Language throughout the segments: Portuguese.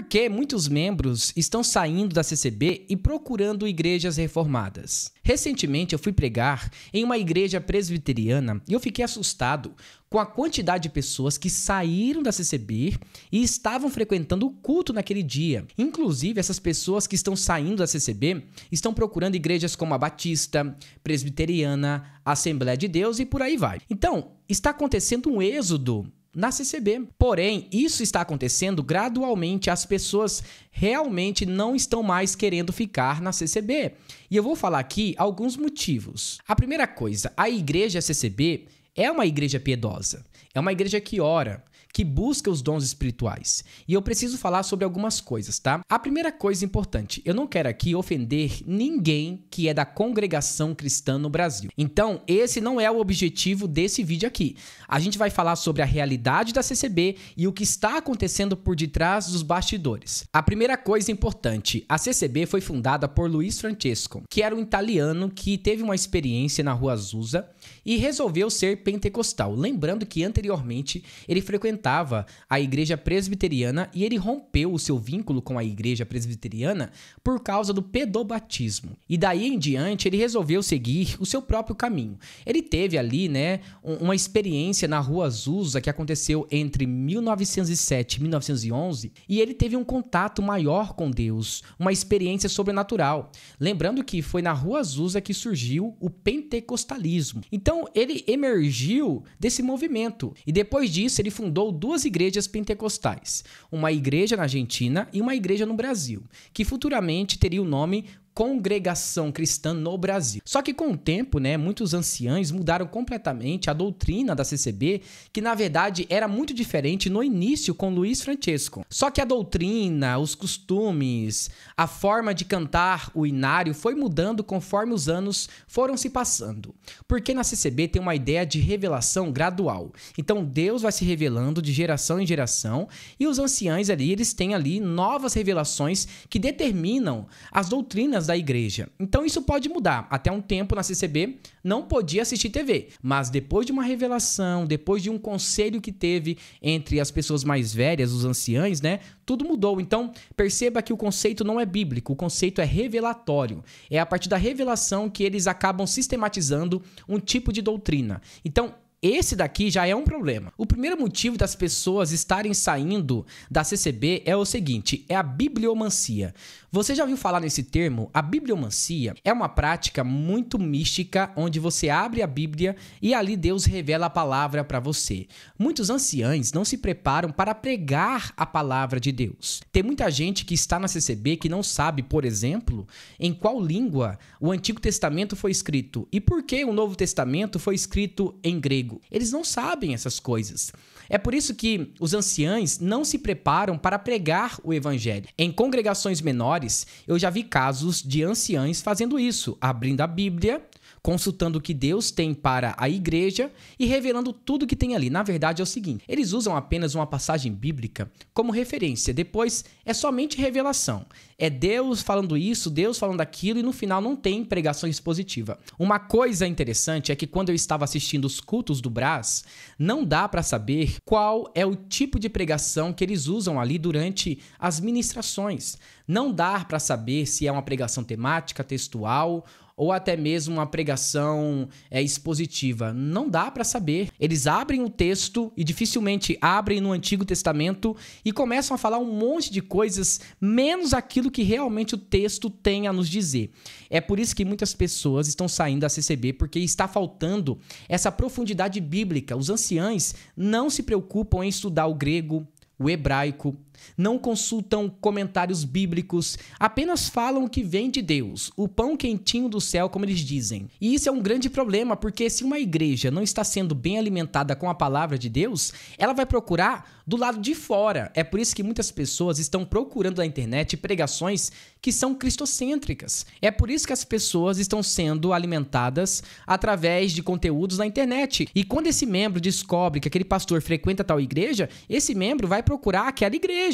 porque muitos membros estão saindo da CCB e procurando igrejas reformadas. Recentemente eu fui pregar em uma igreja presbiteriana e eu fiquei assustado com a quantidade de pessoas que saíram da CCB e estavam frequentando o culto naquele dia. Inclusive, essas pessoas que estão saindo da CCB estão procurando igrejas como a Batista, Presbiteriana, Assembleia de Deus e por aí vai. Então, está acontecendo um êxodo na CCB. Porém, isso está acontecendo gradualmente, as pessoas realmente não estão mais querendo ficar na CCB. E eu vou falar aqui alguns motivos. A primeira coisa, a igreja CCB é uma igreja piedosa, é uma igreja que ora, que busca os dons espirituais. E eu preciso falar sobre algumas coisas, tá? A primeira coisa importante, eu não quero aqui ofender ninguém que é da congregação cristã no Brasil. Então, esse não é o objetivo desse vídeo aqui. A gente vai falar sobre a realidade da CCB e o que está acontecendo por detrás dos bastidores. A primeira coisa importante, a CCB foi fundada por Luiz Francesco, que era um italiano que teve uma experiência na Rua Azusa e resolveu ser pentecostal. Lembrando que anteriormente ele frequentava a igreja presbiteriana e ele rompeu o seu vínculo com a igreja presbiteriana por causa do pedobatismo. E daí em diante ele resolveu seguir o seu próprio caminho. Ele teve ali, né, uma experiência na Rua Azusa que aconteceu entre 1907 e 1911 e ele teve um contato maior com Deus, uma experiência sobrenatural. Lembrando que foi na Rua Azusa que surgiu o pentecostalismo. Então ele emergiu desse movimento e depois disso ele fundou duas igrejas pentecostais, uma igreja na Argentina e uma igreja no Brasil, que futuramente teria o nome congregação cristã no Brasil. Só que com o tempo, né, muitos anciães mudaram completamente a doutrina da CCB, que na verdade era muito diferente no início com Luiz Francesco. Só que a doutrina, os costumes, a forma de cantar o inário foi mudando conforme os anos foram se passando. Porque na CCB tem uma ideia de revelação gradual. Então Deus vai se revelando de geração em geração e os anciães ali, eles têm ali novas revelações que determinam as doutrinas da igreja. Então isso pode mudar. Até um tempo na CCB não podia assistir TV, mas depois de uma revelação, depois de um conselho que teve entre as pessoas mais velhas, os anciães, né? Tudo mudou. Então perceba que o conceito não é bíblico, o conceito é revelatório. É a partir da revelação que eles acabam sistematizando um tipo de doutrina. Então esse daqui já é um problema. O primeiro motivo das pessoas estarem saindo da CCB é o seguinte: é a bibliomancia. Você já ouviu falar nesse termo? A bibliomancia é uma prática muito mística onde você abre a Bíblia e ali Deus revela a palavra para você. Muitos anciães não se preparam para pregar a palavra de Deus. Tem muita gente que está na CCB que não sabe, por exemplo, em qual língua o Antigo Testamento foi escrito e por que o Novo Testamento foi escrito em grego comigo. Eles não sabem essas coisas. É por isso que os anciães não se preparam para pregar o evangelho. Em congregações menores, eu já vi casos de anciães fazendo isso, abrindo a Bíblia consultando o que Deus tem para a igreja e revelando tudo que tem ali. Na verdade, é o seguinte: eles usam apenas uma passagem bíblica como referência, depois é somente revelação. É Deus falando isso, Deus falando aquilo, e no final não tem pregação expositiva. Uma coisa interessante é que quando eu estava assistindo os cultos do Brás, não dá para saber qual é o tipo de pregação que eles usam ali durante as ministrações. Não dá para saber se é uma pregação temática, textual ou até mesmo uma pregação é, expositiva. Não dá para saber. Eles abrem o texto e dificilmente abrem no Antigo Testamento e começam a falar um monte de coisas, menos aquilo que realmente o texto tem a nos dizer. É por isso que muitas pessoas estão saindo da CCB, porque está faltando essa profundidade bíblica. Os anciães não se preocupam em estudar o grego, o hebraico, não consultam comentários bíblicos, apenas falam o que vem de Deus, o pão quentinho do céu, como eles dizem. E isso é um grande problema, porque se uma igreja não está sendo bem alimentada com a palavra de Deus, ela vai procurar do lado de fora. É por isso que muitas pessoas estão procurando na internet pregações que são cristocêntricas. É por isso que as pessoas estão sendo alimentadas através de conteúdos na internet. E quando esse membro descobre que aquele pastor frequenta tal igreja, esse membro vai procurar aquela igreja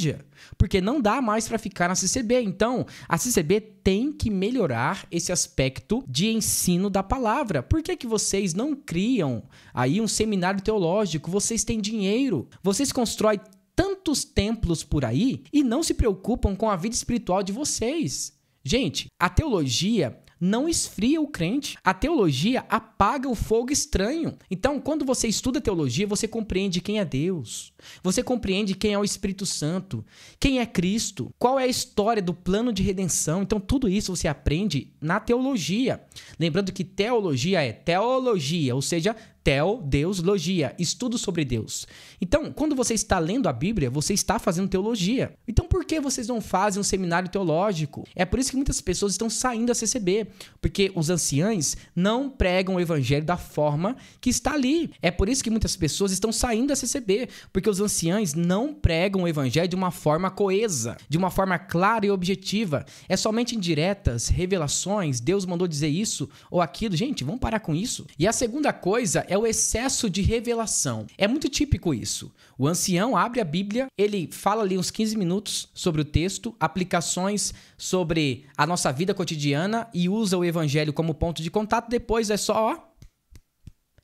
porque não dá mais para ficar na CCB. Então, a CCB tem que melhorar esse aspecto de ensino da palavra. Por que, que vocês não criam aí um seminário teológico? Vocês têm dinheiro, vocês constroem tantos templos por aí e não se preocupam com a vida espiritual de vocês. Gente, a teologia não esfria o crente. A teologia apaga o fogo estranho. Então, quando você estuda teologia, você compreende quem é Deus. Você compreende quem é o Espírito Santo, quem é Cristo, qual é a história do plano de redenção. Então, tudo isso você aprende na teologia. Lembrando que teologia é teologia, ou seja, Tel, Deus, logia, estudo sobre Deus. Então, quando você está lendo a Bíblia, você está fazendo teologia. Então, por que vocês não fazem um seminário teológico? É por isso que muitas pessoas estão saindo a CCB, porque os anciães não pregam o evangelho da forma que está ali. É por isso que muitas pessoas estão saindo a CCB, porque os anciães não pregam o evangelho de uma forma coesa, de uma forma clara e objetiva. É somente indiretas, revelações, Deus mandou dizer isso ou aquilo. Gente, vamos parar com isso. E a segunda coisa é é o excesso de revelação. É muito típico isso. O ancião abre a Bíblia, ele fala ali uns 15 minutos sobre o texto, aplicações sobre a nossa vida cotidiana e usa o evangelho como ponto de contato. Depois é só, ó,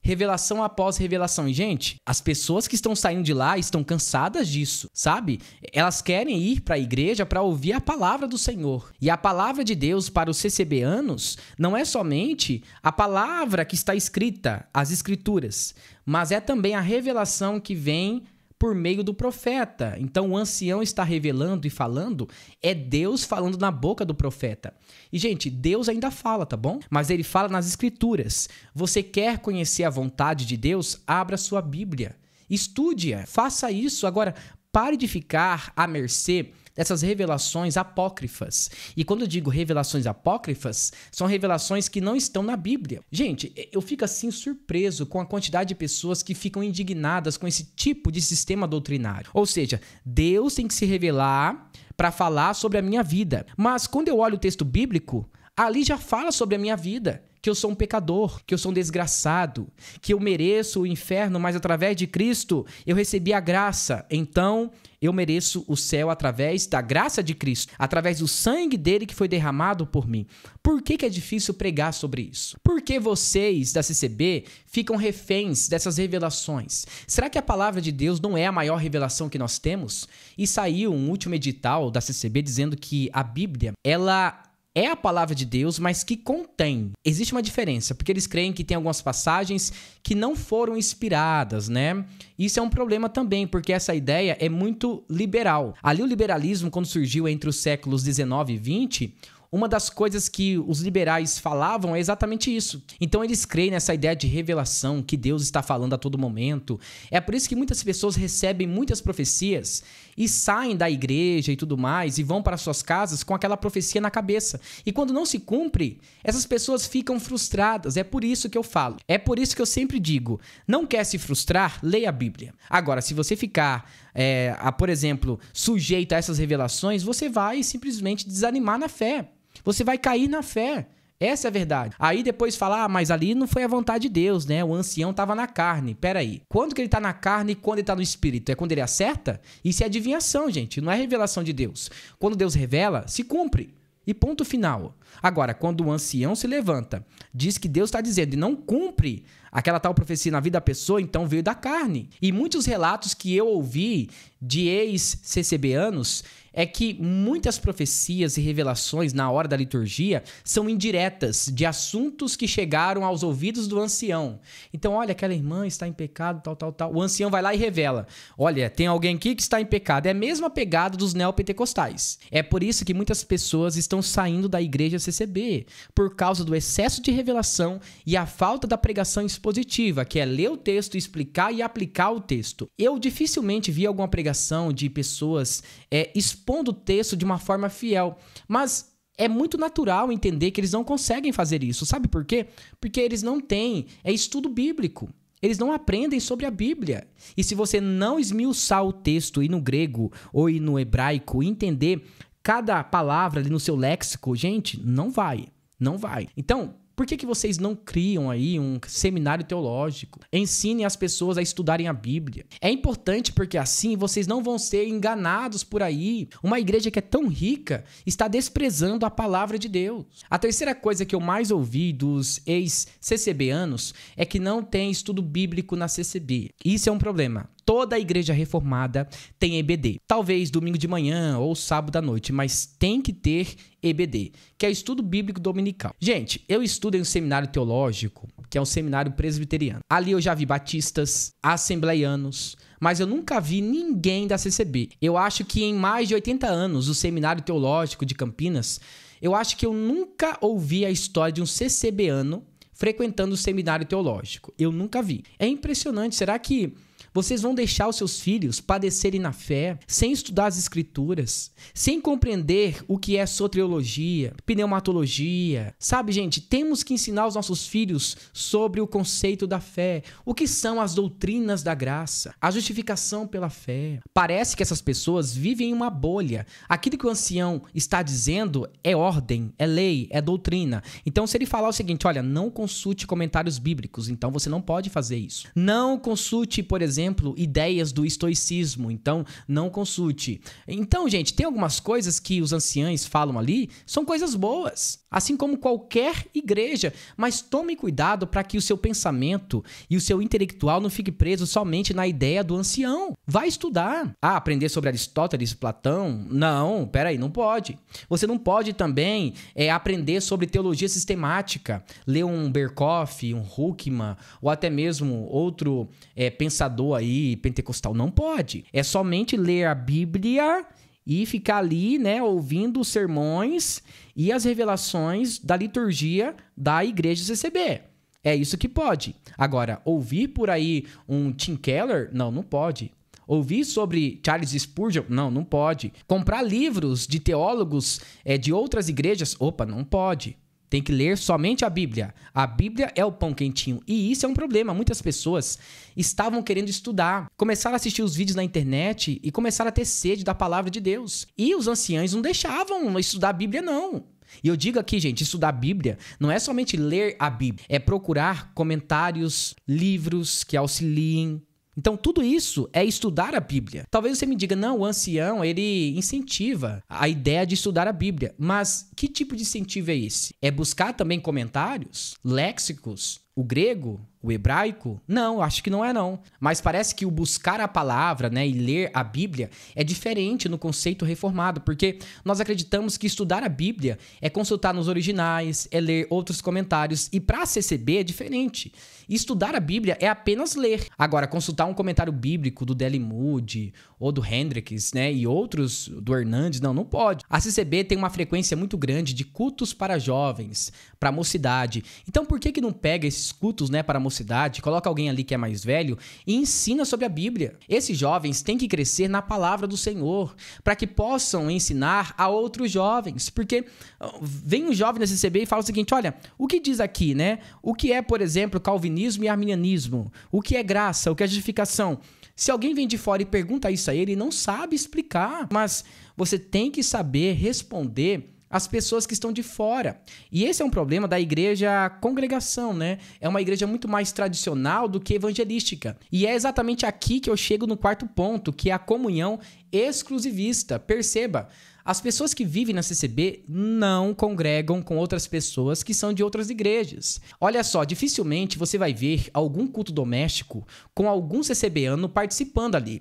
revelação após revelação. E, gente, as pessoas que estão saindo de lá estão cansadas disso, sabe? Elas querem ir para a igreja para ouvir a palavra do Senhor. E a palavra de Deus para os CCBanos não é somente a palavra que está escrita, as escrituras, mas é também a revelação que vem por meio do profeta. Então o ancião está revelando e falando, é Deus falando na boca do profeta. E gente, Deus ainda fala, tá bom? Mas ele fala nas escrituras. Você quer conhecer a vontade de Deus? Abra sua Bíblia. Estude, faça isso. Agora, pare de ficar à mercê dessas revelações apócrifas. E quando eu digo revelações apócrifas, são revelações que não estão na Bíblia. Gente, eu fico assim surpreso com a quantidade de pessoas que ficam indignadas com esse tipo de sistema doutrinário. Ou seja, Deus tem que se revelar para falar sobre a minha vida. Mas quando eu olho o texto bíblico, ali já fala sobre a minha vida que eu sou um pecador, que eu sou um desgraçado, que eu mereço o inferno, mas através de Cristo eu recebi a graça. Então, eu mereço o céu através da graça de Cristo, através do sangue dele que foi derramado por mim. Por que, que é difícil pregar sobre isso? Por que vocês da CCB ficam reféns dessas revelações? Será que a palavra de Deus não é a maior revelação que nós temos? E saiu um último edital da CCB dizendo que a Bíblia, ela é a palavra de Deus, mas que contém. Existe uma diferença, porque eles creem que tem algumas passagens que não foram inspiradas, né? Isso é um problema também, porque essa ideia é muito liberal. Ali o liberalismo, quando surgiu entre os séculos 19 e 20, uma das coisas que os liberais falavam é exatamente isso. Então eles creem nessa ideia de revelação, que Deus está falando a todo momento. É por isso que muitas pessoas recebem muitas profecias e saem da igreja e tudo mais e vão para suas casas com aquela profecia na cabeça. E quando não se cumpre, essas pessoas ficam frustradas. É por isso que eu falo. É por isso que eu sempre digo: não quer se frustrar, leia a Bíblia. Agora, se você ficar, é, a, por exemplo, sujeito a essas revelações, você vai simplesmente desanimar na fé. Você vai cair na fé. Essa é a verdade. Aí depois falar, ah, mas ali não foi a vontade de Deus, né? O ancião estava na carne. Peraí. Quando que ele está na carne e quando ele está no espírito? É quando ele acerta? Isso é adivinhação, gente. Não é revelação de Deus. Quando Deus revela, se cumpre. E ponto final. Agora, quando o ancião se levanta, diz que Deus está dizendo e não cumpre Aquela tal profecia na vida da pessoa, então, veio da carne. E muitos relatos que eu ouvi de ex-CCBanos é que muitas profecias e revelações na hora da liturgia são indiretas de assuntos que chegaram aos ouvidos do ancião. Então, olha, aquela irmã está em pecado, tal, tal, tal. O ancião vai lá e revela: olha, tem alguém aqui que está em pecado. É a mesma pegada dos neopentecostais. É por isso que muitas pessoas estão saindo da igreja CCB, por causa do excesso de revelação e a falta da pregação espiritual expositiva, que é ler o texto, explicar e aplicar o texto. Eu dificilmente vi alguma pregação de pessoas é, expondo o texto de uma forma fiel, mas é muito natural entender que eles não conseguem fazer isso. Sabe por quê? Porque eles não têm é estudo bíblico. Eles não aprendem sobre a Bíblia. E se você não esmiuçar o texto e no grego ou e no hebraico entender cada palavra ali no seu léxico, gente, não vai, não vai. Então, por que, que vocês não criam aí um seminário teológico? Ensinem as pessoas a estudarem a Bíblia. É importante porque assim vocês não vão ser enganados por aí. Uma igreja que é tão rica está desprezando a palavra de Deus. A terceira coisa que eu mais ouvi dos ex-CCB anos é que não tem estudo bíblico na CCB. Isso é um problema. Toda a igreja reformada tem EBD. Talvez domingo de manhã ou sábado à noite, mas tem que ter EBD, que é Estudo Bíblico Dominical. Gente, eu estudo em um seminário teológico, que é um seminário presbiteriano. Ali eu já vi batistas, assembleianos, mas eu nunca vi ninguém da CCB. Eu acho que em mais de 80 anos, o seminário teológico de Campinas, eu acho que eu nunca ouvi a história de um CCBano frequentando o seminário teológico. Eu nunca vi. É impressionante. Será que vocês vão deixar os seus filhos padecerem na fé, sem estudar as escrituras, sem compreender o que é soteriologia, pneumatologia. Sabe, gente, temos que ensinar os nossos filhos sobre o conceito da fé, o que são as doutrinas da graça, a justificação pela fé. Parece que essas pessoas vivem em uma bolha. Aquilo que o ancião está dizendo é ordem, é lei, é doutrina. Então, se ele falar o seguinte, olha, não consulte comentários bíblicos, então você não pode fazer isso. Não consulte, por exemplo, exemplo, ideias do estoicismo. Então, não consulte. Então, gente, tem algumas coisas que os anciães falam ali, são coisas boas, assim como qualquer igreja, mas tome cuidado para que o seu pensamento e o seu intelectual não fique preso somente na ideia do ancião. Vai estudar. Ah, aprender sobre Aristóteles, Platão? Não, peraí, não pode. Você não pode também é, aprender sobre teologia sistemática, ler um Berkoff, um Huckman, ou até mesmo outro é, pensador aí pentecostal não pode. É somente ler a Bíblia e ficar ali, né, ouvindo os sermões e as revelações da liturgia da igreja CCB. É isso que pode. Agora, ouvir por aí um Tim Keller? Não, não pode. Ouvir sobre Charles Spurgeon? Não, não pode. Comprar livros de teólogos é, de outras igrejas? Opa, não pode. Tem que ler somente a Bíblia. A Bíblia é o pão quentinho. E isso é um problema. Muitas pessoas estavam querendo estudar, começaram a assistir os vídeos na internet e começaram a ter sede da palavra de Deus. E os anciãos não deixavam estudar a Bíblia, não. E eu digo aqui, gente, estudar a Bíblia não é somente ler a Bíblia, é procurar comentários, livros que auxiliem então, tudo isso é estudar a Bíblia. Talvez você me diga, não, o ancião, ele incentiva a ideia de estudar a Bíblia. Mas que tipo de incentivo é esse? É buscar também comentários, léxicos, o grego, o hebraico? Não, acho que não é não. Mas parece que o buscar a palavra, né, e ler a Bíblia é diferente no conceito reformado, porque nós acreditamos que estudar a Bíblia é consultar nos originais, é ler outros comentários e para CCB é diferente. Estudar a Bíblia é apenas ler. Agora, consultar um comentário bíblico do Deli Moody ou do Hendricks, né, e outros do Hernandes, não, não pode. A CCB tem uma frequência muito grande de cultos para jovens, para mocidade. Então, por que que não pega esses cultos, né, para mocidade, coloca alguém ali que é mais velho e ensina sobre a Bíblia? Esses jovens têm que crescer na palavra do Senhor, para que possam ensinar a outros jovens, porque ah, vem um jovem na CCB e fala o seguinte, olha, o que diz aqui, né? O que é, por exemplo, calvinismo calvinismo e arminianismo, o que é graça, o que é justificação. Se alguém vem de fora e pergunta isso a ele, ele não sabe explicar, mas você tem que saber responder as pessoas que estão de fora. E esse é um problema da igreja congregação, né? É uma igreja muito mais tradicional do que evangelística. E é exatamente aqui que eu chego no quarto ponto, que é a comunhão exclusivista. Perceba, as pessoas que vivem na CCB não congregam com outras pessoas que são de outras igrejas. Olha só, dificilmente você vai ver algum culto doméstico com algum CCBano participando ali.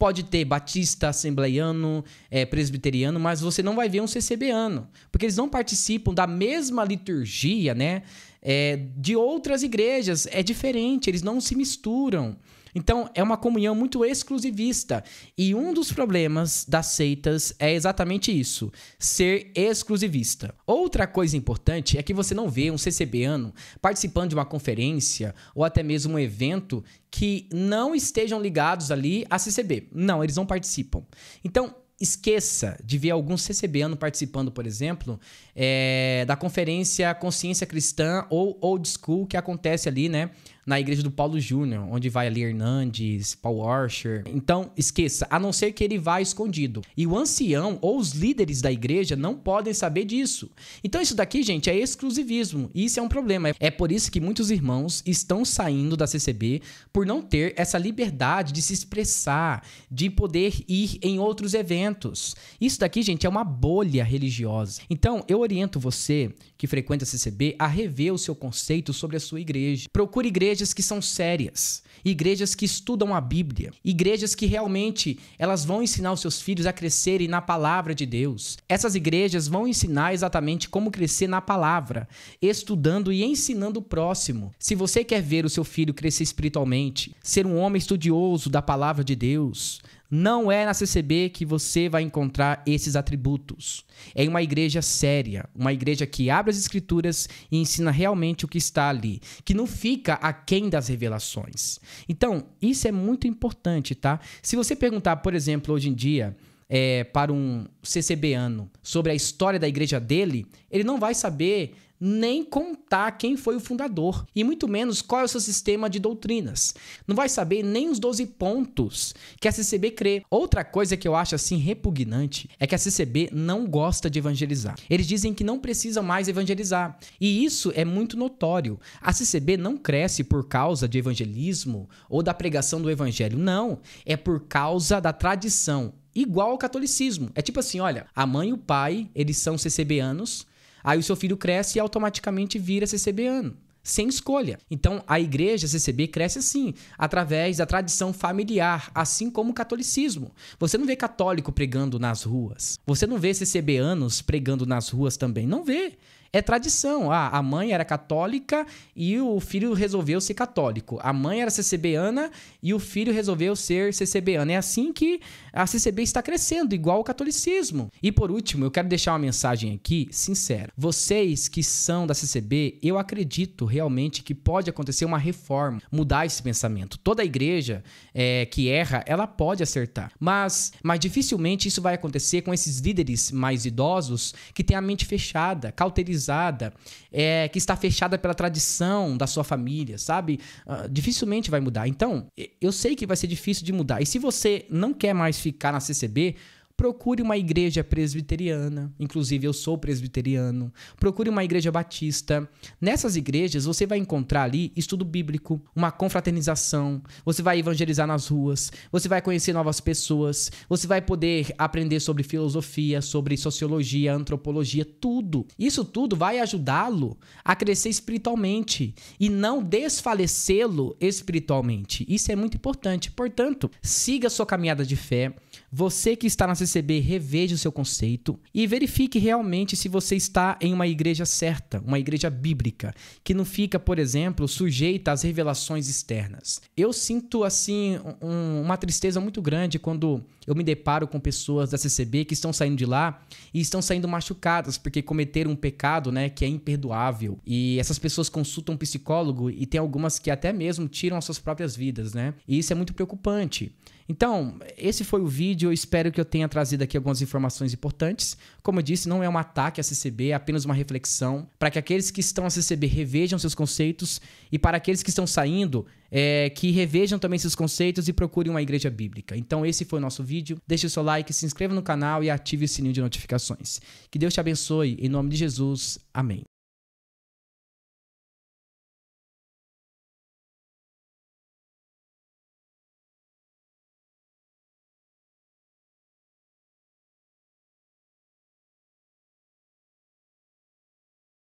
Pode ter batista, assembleiano, é, presbiteriano, mas você não vai ver um CCBano, porque eles não participam da mesma liturgia, né? É, de outras igrejas. É diferente, eles não se misturam. Então, é uma comunhão muito exclusivista. E um dos problemas das seitas é exatamente isso: ser exclusivista. Outra coisa importante é que você não vê um CCBano participando de uma conferência ou até mesmo um evento que não estejam ligados ali a CCB. Não, eles não participam. Então, esqueça de ver algum CCBano participando, por exemplo, é, da conferência Consciência Cristã ou Old School que acontece ali, né? na igreja do Paulo Júnior, onde vai ali Hernandes, Paul Washer, Então, esqueça, a não ser que ele vá escondido. E o ancião ou os líderes da igreja não podem saber disso. Então, isso daqui, gente, é exclusivismo. E isso é um problema. É por isso que muitos irmãos estão saindo da CCB por não ter essa liberdade de se expressar, de poder ir em outros eventos. Isso daqui, gente, é uma bolha religiosa. Então, eu oriento você que frequenta a CCB a rever o seu conceito sobre a sua igreja. Procure igreja igrejas que são sérias, igrejas que estudam a Bíblia, igrejas que realmente elas vão ensinar os seus filhos a crescerem na palavra de Deus. Essas igrejas vão ensinar exatamente como crescer na palavra, estudando e ensinando o próximo. Se você quer ver o seu filho crescer espiritualmente, ser um homem estudioso da palavra de Deus, não é na CCB que você vai encontrar esses atributos. É uma igreja séria, uma igreja que abre as escrituras e ensina realmente o que está ali, que não fica aquém das revelações. Então, isso é muito importante, tá? Se você perguntar, por exemplo, hoje em dia, é, para um CCBano sobre a história da igreja dele, ele não vai saber nem contar quem foi o fundador, e muito menos qual é o seu sistema de doutrinas. Não vai saber nem os 12 pontos que a CCB crê. Outra coisa que eu acho assim repugnante é que a CCB não gosta de evangelizar. Eles dizem que não precisam mais evangelizar, e isso é muito notório. A CCB não cresce por causa de evangelismo ou da pregação do evangelho, não, é por causa da tradição igual ao catolicismo. É tipo assim, olha, a mãe e o pai, eles são CCBanos, Aí o seu filho cresce e automaticamente vira CCBano sem escolha. Então, a igreja CCB cresce assim, através da tradição familiar, assim como o catolicismo. Você não vê católico pregando nas ruas. Você não vê CCBanos pregando nas ruas também. Não vê. É tradição. Ah, a mãe era católica e o filho resolveu ser católico. A mãe era CCBana e o filho resolveu ser CCBana. É assim que a CCB está crescendo, igual o catolicismo. E por último, eu quero deixar uma mensagem aqui sincera. Vocês que são da CCB, eu acredito realmente que pode acontecer uma reforma, mudar esse pensamento. Toda igreja é, que erra, ela pode acertar. Mas, mas dificilmente isso vai acontecer com esses líderes mais idosos que têm a mente fechada, cauterizada é, que está fechada pela tradição da sua família, sabe? Uh, dificilmente vai mudar. Então, eu sei que vai ser difícil de mudar. E se você não quer mais ficar na CCB, Procure uma igreja presbiteriana, inclusive eu sou presbiteriano. Procure uma igreja batista. Nessas igrejas você vai encontrar ali estudo bíblico, uma confraternização, você vai evangelizar nas ruas, você vai conhecer novas pessoas, você vai poder aprender sobre filosofia, sobre sociologia, antropologia, tudo. Isso tudo vai ajudá-lo a crescer espiritualmente e não desfalecê-lo espiritualmente. Isso é muito importante. Portanto, siga sua caminhada de fé. Você que está nessa CCB reveja o seu conceito e verifique realmente se você está em uma igreja certa, uma igreja bíblica, que não fica, por exemplo, sujeita às revelações externas. Eu sinto, assim, um, uma tristeza muito grande quando eu me deparo com pessoas da CCB que estão saindo de lá e estão saindo machucadas porque cometeram um pecado, né, que é imperdoável. E essas pessoas consultam um psicólogo e tem algumas que até mesmo tiram as suas próprias vidas, né? E isso é muito preocupante. Então, esse foi o vídeo. Eu espero que eu tenha trazido aqui algumas informações importantes. Como eu disse, não é um ataque à CCB, é apenas uma reflexão para que aqueles que estão à CCB revejam seus conceitos e para aqueles que estão saindo, é, que revejam também seus conceitos e procurem uma igreja bíblica. Então, esse foi o nosso vídeo. Deixe o seu like, se inscreva no canal e ative o sininho de notificações. Que Deus te abençoe. Em nome de Jesus. Amém.